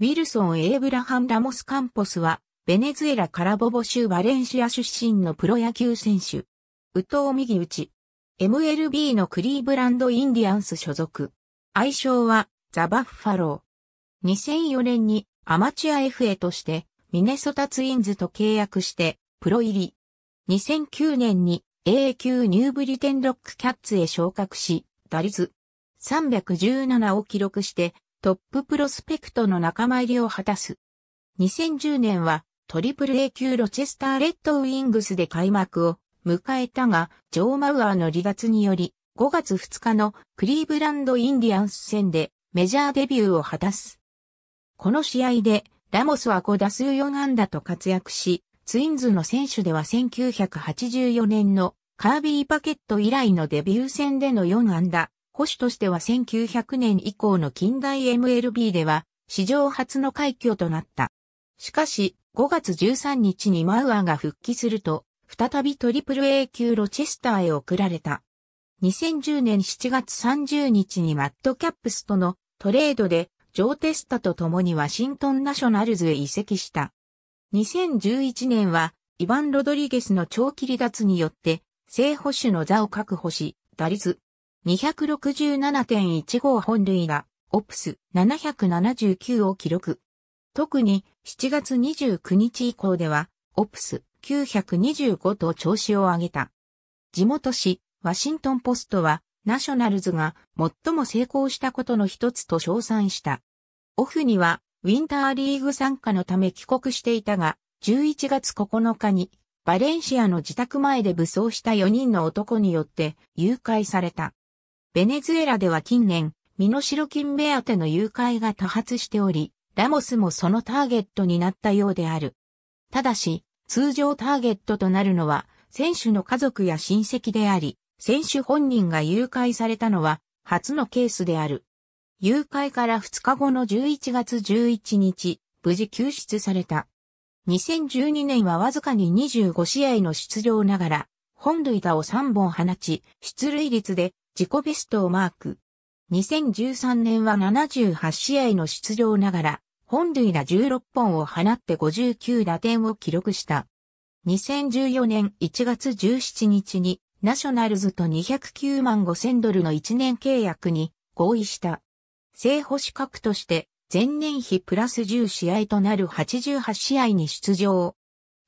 ウィルソン・エイブラハン・ラモス・カンポスは、ベネズエラ・カラボボ州バレンシア出身のプロ野球選手。宇藤右打ち。MLB のクリーブランド・インディアンス所属。愛称は、ザ・バッファロー。2004年にアマチュア FA として、ミネソタツインズと契約して、プロ入り。2009年に A 級ニューブリテンロックキャッツへ昇格し、打率317を記録してトッププロスペクトの仲間入りを果たす。2010年はトリプル A 級ロチェスターレッドウィングスで開幕を迎えたが、ジョー・マウアーの離脱により、5月2日のクリーブランド・インディアンス戦でメジャーデビューを果たす。この試合でラモスは5打数4安打と活躍し、ツインズの選手では1984年のカービー・パケット以来のデビュー戦での4安打、保守としては1900年以降の近代 MLB では史上初の快挙となった。しかし、5月13日にマウアーが復帰すると、再びトリプル A 級ロチェスターへ送られた。2010年7月30日にマットキャップスとのトレードで、ジョーテスタと共にワシントンナショナルズへ移籍した。2011年は、イヴァン・ロドリゲスの長期離脱によって、正捕手の座を確保し、打率267.15本塁打、オプス779を記録。特に7月29日以降では、オプス925と調子を上げた。地元紙、ワシントンポストは、ナショナルズが最も成功したことの一つと称賛した。オフには、ウィンターリーグ参加のため帰国していたが、11月9日に、バレンシアの自宅前で武装した4人の男によって誘拐された。ベネズエラでは近年、身代金目当ての誘拐が多発しており、ラモスもそのターゲットになったようである。ただし、通常ターゲットとなるのは、選手の家族や親戚であり、選手本人が誘拐されたのは、初のケースである。誘拐から2日後の11月11日、無事救出された。2012年はわずかに25試合の出場ながら、本塁打を3本放ち、出塁率で自己ベストをマーク。2013年は78試合の出場ながら、本塁打16本を放って59打点を記録した。2014年1月17日に、ナショナルズと209万5千ドルの1年契約に合意した。正捕資格として、前年比プラス10試合となる88試合に出場。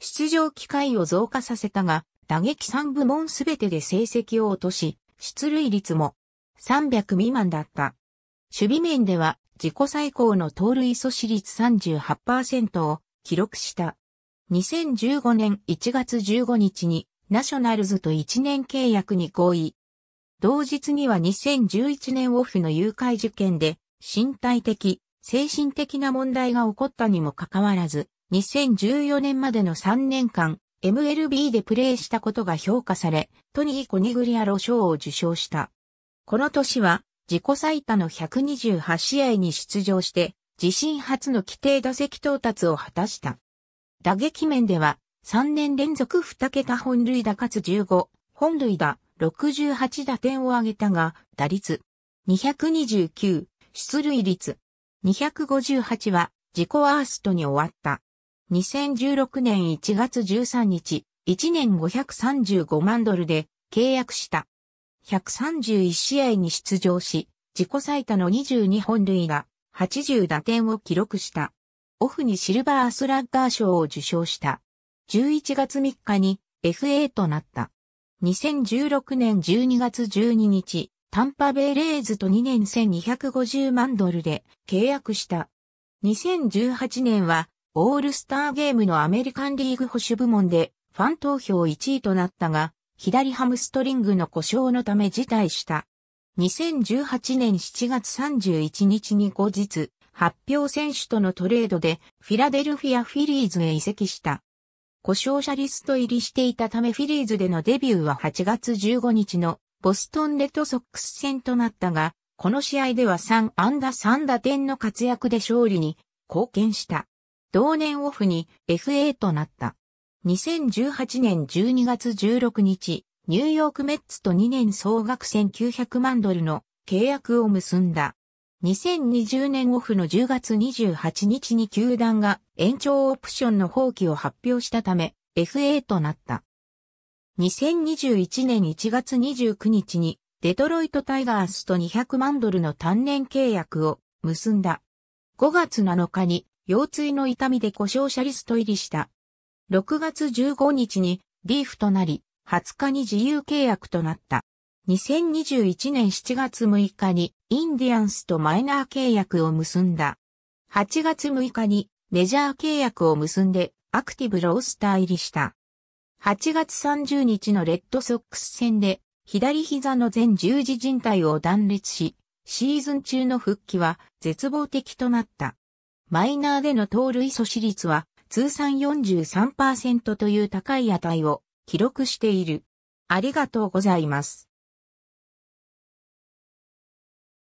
出場機会を増加させたが、打撃3部門すべてで成績を落とし、出塁率も300未満だった。守備面では自己最高の盗塁阻止率38%を記録した。2015年1月15日にナショナルズと1年契約に合意。同日には2011年オフの誘拐事件で身体的、精神的な問題が起こったにもかかわらず、2014年までの3年間、MLB でプレーしたことが評価され、トニー・コニグリアロ賞を受賞した。この年は、自己最多の128試合に出場して、自身初の規定打席到達を果たした。打撃面では、3年連続2桁本塁打かつ15、本塁打、68打点を挙げたが、打率、229、出塁率、258は、自己ワーストに終わった。2016年1月13日、1年535万ドルで契約した。131試合に出場し、自己最多の22本塁打、80打点を記録した。オフにシルバースラッガー賞を受賞した。11月3日に FA となった。2016年12月12日、タンパベイレーズと2年1250万ドルで契約した。2018年はオールスターゲームのアメリカンリーグ保守部門でファン投票1位となったが、左ハムストリングの故障のため辞退した。2018年7月31日に後日、発表選手とのトレードでフィラデルフィアフィリーズへ移籍した。故障者リスト入りしていたためフィリーズでのデビューは8月15日のボストンレッドソックス戦となったが、この試合では3安打3打点の活躍で勝利に貢献した。同年オフに FA となった。2018年12月16日、ニューヨークメッツと2年総額1900万ドルの契約を結んだ。2020年オフの10月28日に球団が延長オプションの放棄を発表したため FA となった。2021年1月29日にデトロイトタイガースと200万ドルの単年契約を結んだ。5月7日に腰椎の痛みで故障者リスト入りした。6月15日にリーフとなり、20日に自由契約となった。2021年7月6日にインディアンスとマイナー契約を結んだ。8月6日にメジャー契約を結んでアクティブロースター入りした。8月30日のレッドソックス戦で左膝の全十字靭帯を断裂し、シーズン中の復帰は絶望的となった。マイナーでの盗塁阻止率は通算43%という高い値を記録している。ありがとうございます。